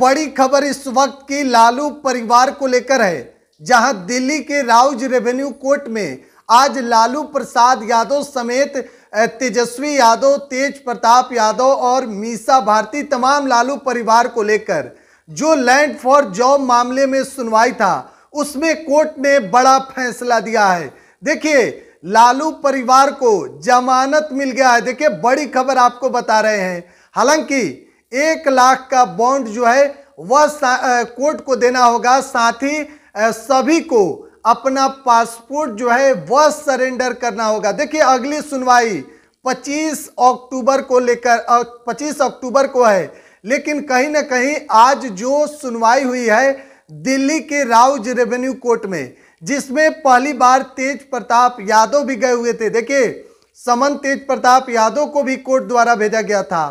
बड़ी खबर इस वक्त की लालू परिवार को लेकर है जहां दिल्ली के राउज रेवेन्यू कोर्ट में आज लालू प्रसाद यादव समेत तेजस्वी यादव तेज प्रताप यादव और मीसा भारती तमाम लालू परिवार को लेकर जो लैंड फॉर जॉब मामले में सुनवाई था उसमें कोर्ट ने बड़ा फैसला दिया है देखिए लालू परिवार को जमानत मिल गया है देखिए बड़ी खबर आपको बता रहे हैं हालांकि एक लाख का बॉन्ड जो है वह कोर्ट को देना होगा साथ ही सभी को अपना पासपोर्ट जो है वह सरेंडर करना होगा देखिए अगली सुनवाई 25 अक्टूबर को लेकर 25 अक्टूबर को है लेकिन कहीं ना कहीं आज जो सुनवाई हुई है दिल्ली के राउज रेवेन्यू कोर्ट में जिसमें पहली बार तेज प्रताप यादव भी गए हुए थे देखिए समन तेज प्रताप यादव को भी कोर्ट द्वारा भेजा गया था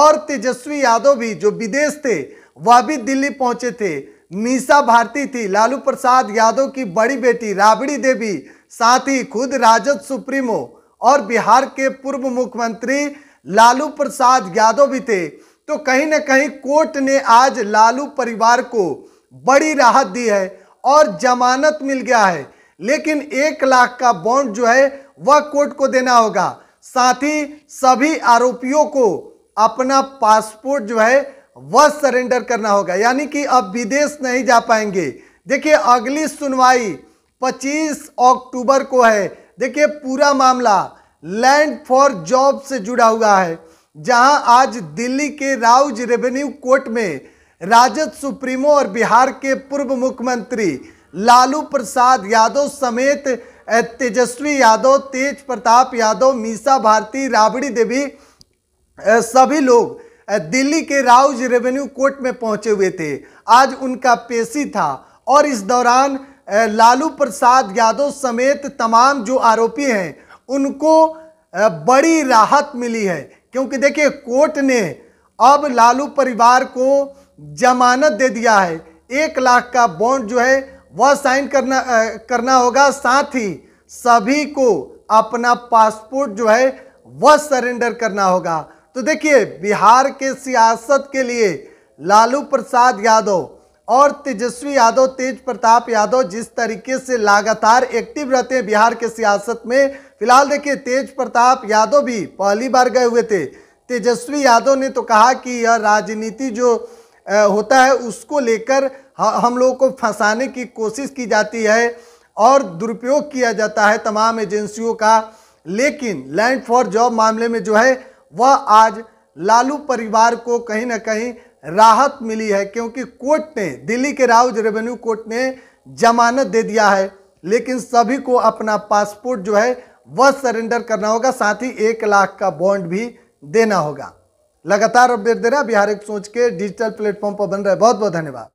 और तेजस्वी यादव भी जो विदेश थे वह भी दिल्ली पहुंचे थे मीसा भारती थी लालू प्रसाद यादव की बड़ी बेटी राबड़ी देवी साथ ही खुद राजद सुप्रीमो और बिहार के पूर्व मुख्यमंत्री लालू प्रसाद यादव भी थे तो कहीं ना कहीं कोर्ट ने आज लालू परिवार को बड़ी राहत दी है और जमानत मिल गया है लेकिन एक लाख का बॉन्ड जो है वह कोर्ट को देना होगा साथ ही सभी आरोपियों को अपना पासपोर्ट जो है वह सरेंडर करना होगा यानी कि अब विदेश नहीं जा पाएंगे देखिए अगली सुनवाई 25 अक्टूबर को है देखिए पूरा मामला लैंड फॉर जॉब से जुड़ा हुआ है जहां आज दिल्ली के राउज रेवेन्यू कोर्ट में राजद सुप्रीमो और बिहार के पूर्व मुख्यमंत्री लालू प्रसाद यादव समेत तेजस्वी यादव तेज प्रताप यादव मीसा भारती राबड़ी देवी सभी लोग दिल्ली के राउज रेवेन्यू कोर्ट में पहुंचे हुए थे आज उनका पेशी था और इस दौरान लालू प्रसाद यादव समेत तमाम जो आरोपी हैं उनको बड़ी राहत मिली है क्योंकि देखिए कोर्ट ने अब लालू परिवार को जमानत दे दिया है एक लाख का बॉन्ड जो है वह साइन करना करना होगा साथ ही सभी को अपना पासपोर्ट जो है वह सरेंडर करना होगा तो देखिए बिहार के सियासत के लिए लालू प्रसाद यादव और तेजस्वी यादव तेज प्रताप यादव जिस तरीके से लगातार एक्टिव रहते हैं बिहार के सियासत में फिलहाल देखिए तेज प्रताप यादव भी पहली बार गए हुए थे तेजस्वी यादव ने तो कहा कि यह राजनीति जो होता है उसको लेकर हम लोगों को फंसाने की कोशिश की जाती है और दुरुपयोग किया जाता है तमाम एजेंसियों का लेकिन लैंड फॉर जॉब मामले में जो है वह आज लालू परिवार को कहीं ना कहीं राहत मिली है क्योंकि कोर्ट ने दिल्ली के राउज रेवेन्यू कोर्ट ने जमानत दे दिया है लेकिन सभी को अपना पासपोर्ट जो है वह सरेंडर करना होगा साथ ही एक लाख का बॉन्ड भी देना होगा लगातार अपडेट दे रहे बिहार एक सोच के डिजिटल प्लेटफॉर्म पर बन रहे बहुत बहुत धन्यवाद